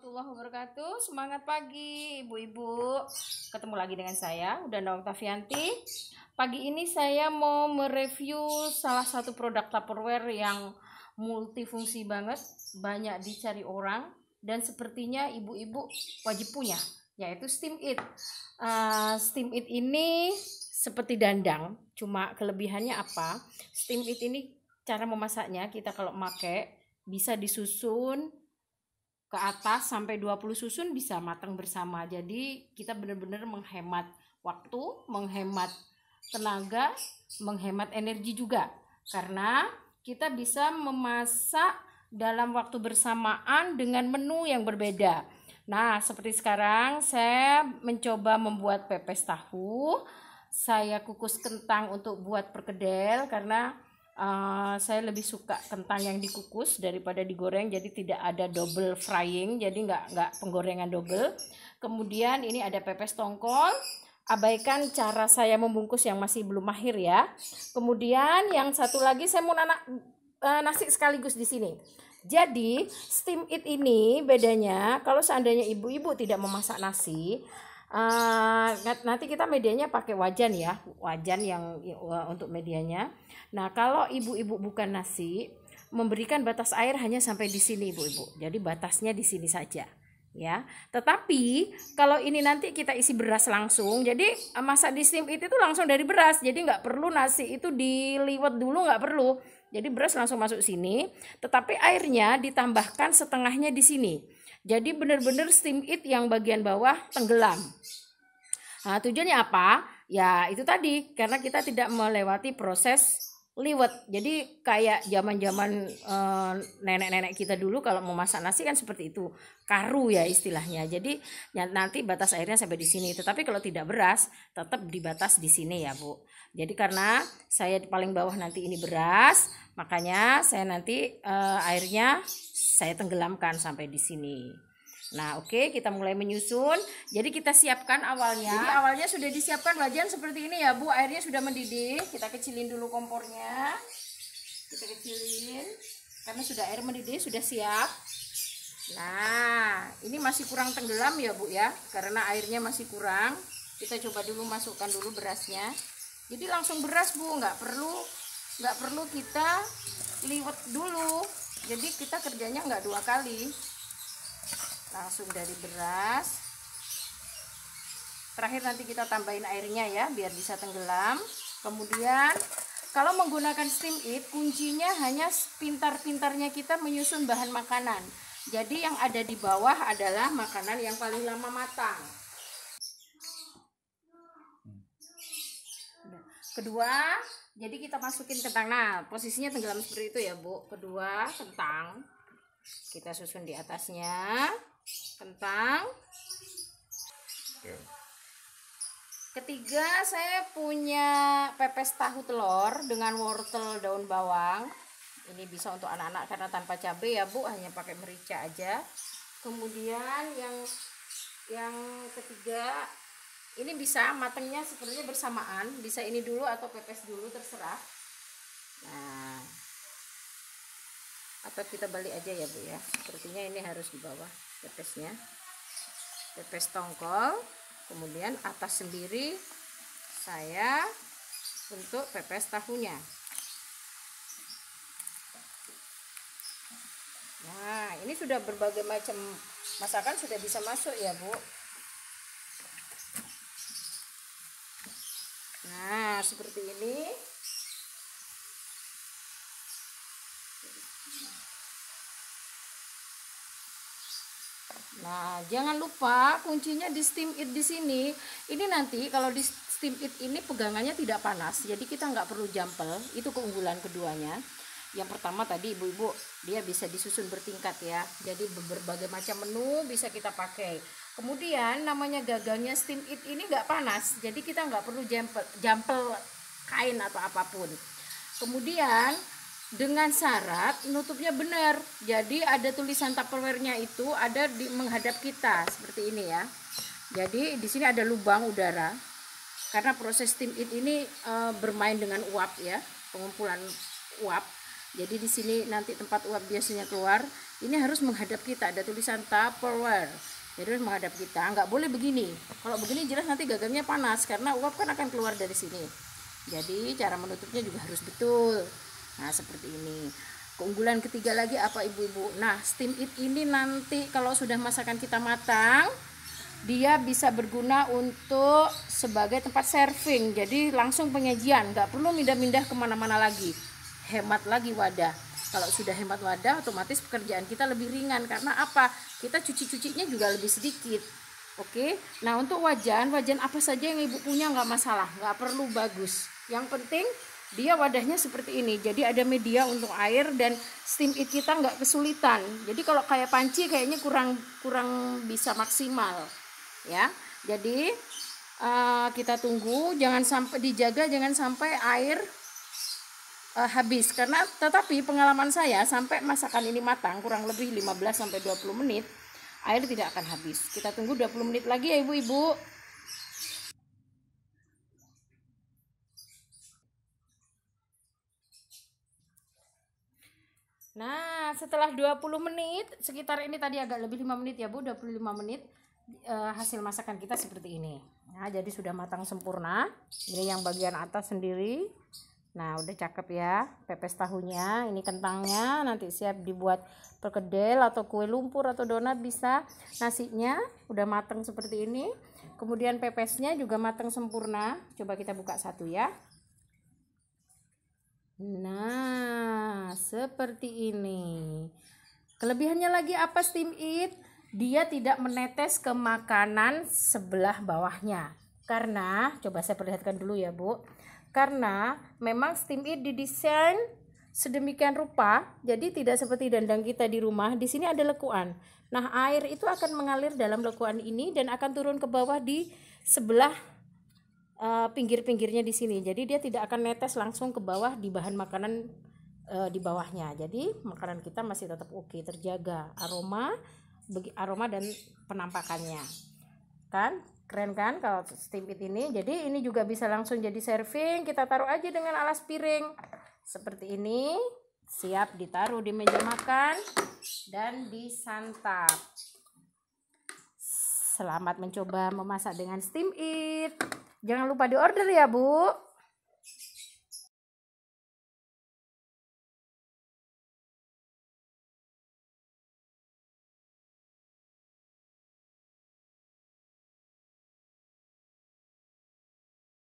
warahmatullahi wabarakatuh. Semangat pagi, ibu-ibu. Ketemu lagi dengan saya, Udana Tafianti Pagi ini saya mau mereview salah satu produk Tupperware yang multifungsi banget, banyak dicari orang, dan sepertinya ibu-ibu wajib punya, yaitu Steam It. Uh, Steam It ini seperti dandang, cuma kelebihannya apa? Steam It ini cara memasaknya kita kalau pakai bisa disusun ke atas sampai 20 susun bisa matang bersama. Jadi kita benar-benar menghemat waktu, menghemat tenaga, menghemat energi juga. Karena kita bisa memasak dalam waktu bersamaan dengan menu yang berbeda. Nah, seperti sekarang saya mencoba membuat pepes tahu. Saya kukus kentang untuk buat perkedel karena Uh, saya lebih suka kentang yang dikukus daripada digoreng jadi tidak ada double frying jadi nggak nggak penggorengan double kemudian ini ada pepes tongkol abaikan cara saya membungkus yang masih belum mahir ya kemudian yang satu lagi saya mau nana uh, nasi sekaligus di sini jadi steam it ini bedanya kalau seandainya ibu-ibu tidak memasak nasi Uh, nanti kita medianya pakai wajan ya, wajan yang uh, untuk medianya. Nah, kalau ibu-ibu bukan nasi, memberikan batas air hanya sampai di sini ibu-ibu. Jadi batasnya di sini saja ya. Tetapi kalau ini nanti kita isi beras langsung, jadi eh, masa di steam itu langsung dari beras, jadi nggak perlu nasi itu diliwet dulu nggak perlu. Jadi beras langsung masuk sini, tetapi airnya ditambahkan setengahnya di sini. Jadi benar-benar steam it yang bagian bawah tenggelam. Nah, tujuannya apa? Ya itu tadi karena kita tidak melewati proses liwet. Jadi kayak zaman-zaman uh, nenek-nenek kita dulu kalau mau masak nasi kan seperti itu, karu ya istilahnya. Jadi ya, nanti batas airnya sampai di sini. Tetapi kalau tidak beras, tetap dibatas di sini ya, Bu. Jadi karena saya di paling bawah nanti ini beras, makanya saya nanti uh, airnya saya tenggelamkan sampai di sini. Nah, oke, okay, kita mulai menyusun. Jadi kita siapkan awalnya. Jadi awalnya sudah disiapkan bagian seperti ini ya, Bu. Airnya sudah mendidih. Kita kecilin dulu kompornya. Kita kecilin karena sudah air mendidih, sudah siap. Nah, ini masih kurang tenggelam ya, Bu ya, karena airnya masih kurang. Kita coba dulu masukkan dulu berasnya. Jadi langsung beras, Bu. nggak perlu nggak perlu kita liwet dulu. Jadi kita kerjanya nggak dua kali langsung dari beras terakhir nanti kita tambahin airnya ya biar bisa tenggelam kemudian kalau menggunakan steam it kuncinya hanya pintar-pintarnya kita menyusun bahan makanan jadi yang ada di bawah adalah makanan yang paling lama matang kedua jadi kita masukin kentang nah posisinya tenggelam seperti itu ya bu kedua kentang kita susun di atasnya kentang. Ketiga, saya punya pepes tahu telur dengan wortel daun bawang. Ini bisa untuk anak-anak karena tanpa cabai ya, Bu, hanya pakai merica aja. Kemudian yang yang ketiga ini bisa matangnya sebenarnya bersamaan, bisa ini dulu atau pepes dulu terserah. Nah, atau kita balik aja ya Bu ya. Sepertinya ini harus di bawah pepesnya pepes tongkol kemudian atas sendiri saya untuk pepes tahunya nah ini sudah berbagai macam masakan sudah bisa masuk ya bu nah seperti ini Nah, jangan lupa kuncinya di steam it di sini. Ini nanti kalau di steam it ini pegangannya tidak panas, jadi kita nggak perlu jampel. Itu keunggulan keduanya. Yang pertama tadi ibu-ibu dia bisa disusun bertingkat ya. Jadi berbagai macam menu bisa kita pakai. Kemudian namanya gagangnya steam it ini nggak panas, jadi kita nggak perlu jampel, jampel kain atau apapun. Kemudian dengan syarat nutupnya benar. Jadi ada tulisan tupperware-nya itu ada di menghadap kita seperti ini ya. Jadi di sini ada lubang udara. Karena proses steam it ini e, bermain dengan uap ya, pengumpulan uap. Jadi di sini nanti tempat uap biasanya keluar, ini harus menghadap kita. Ada tulisan tupperware. Jadi harus menghadap kita. Nggak boleh begini. Kalau begini jelas nanti gagangnya panas karena uap kan akan keluar dari sini. Jadi cara menutupnya juga harus betul nah seperti ini keunggulan ketiga lagi apa ibu-ibu nah steam it ini nanti kalau sudah masakan kita matang dia bisa berguna untuk sebagai tempat serving jadi langsung penyajian nggak perlu pindah-pindah kemana-mana lagi hemat lagi wadah kalau sudah hemat wadah otomatis pekerjaan kita lebih ringan karena apa kita cuci-cucinya juga lebih sedikit oke nah untuk wajan wajan apa saja yang ibu punya nggak masalah nggak perlu bagus yang penting dia wadahnya seperti ini jadi ada media untuk air dan steam it kita nggak kesulitan jadi kalau kayak panci kayaknya kurang kurang bisa maksimal ya jadi uh, kita tunggu jangan sampai dijaga jangan sampai air uh, habis karena tetapi pengalaman saya sampai masakan ini matang kurang lebih 15 20 menit air tidak akan habis kita tunggu 20 menit lagi ya ibu-ibu Nah, setelah 20 menit, sekitar ini tadi agak lebih 5 menit ya, Bu, 25 menit eh, hasil masakan kita seperti ini. Nah, jadi sudah matang sempurna. Ini yang bagian atas sendiri. Nah, udah cakep ya. Pepes tahunya, ini kentangnya nanti siap dibuat perkedel atau kue lumpur atau donat bisa. Nasinya udah matang seperti ini. Kemudian pepesnya juga matang sempurna. Coba kita buka satu ya. Nah, seperti ini. Kelebihannya lagi apa steam it? Dia tidak menetes ke makanan sebelah bawahnya. Karena, coba saya perlihatkan dulu ya Bu. Karena memang steam it didesain sedemikian rupa, jadi tidak seperti dandang kita di rumah. Di sini ada lekuan. Nah, air itu akan mengalir dalam lekuan ini dan akan turun ke bawah di sebelah uh, pinggir-pinggirnya di sini. Jadi dia tidak akan netes langsung ke bawah di bahan makanan uh, di bawahnya. Jadi makanan kita masih tetap oke, terjaga aroma aroma dan penampakannya. Kan? Keren kan kalau steam it ini. Jadi ini juga bisa langsung jadi serving. Kita taruh aja dengan alas piring. Seperti ini. Siap ditaruh di meja makan dan disantap. Selamat mencoba memasak dengan steam it. Jangan lupa diorder ya, Bu.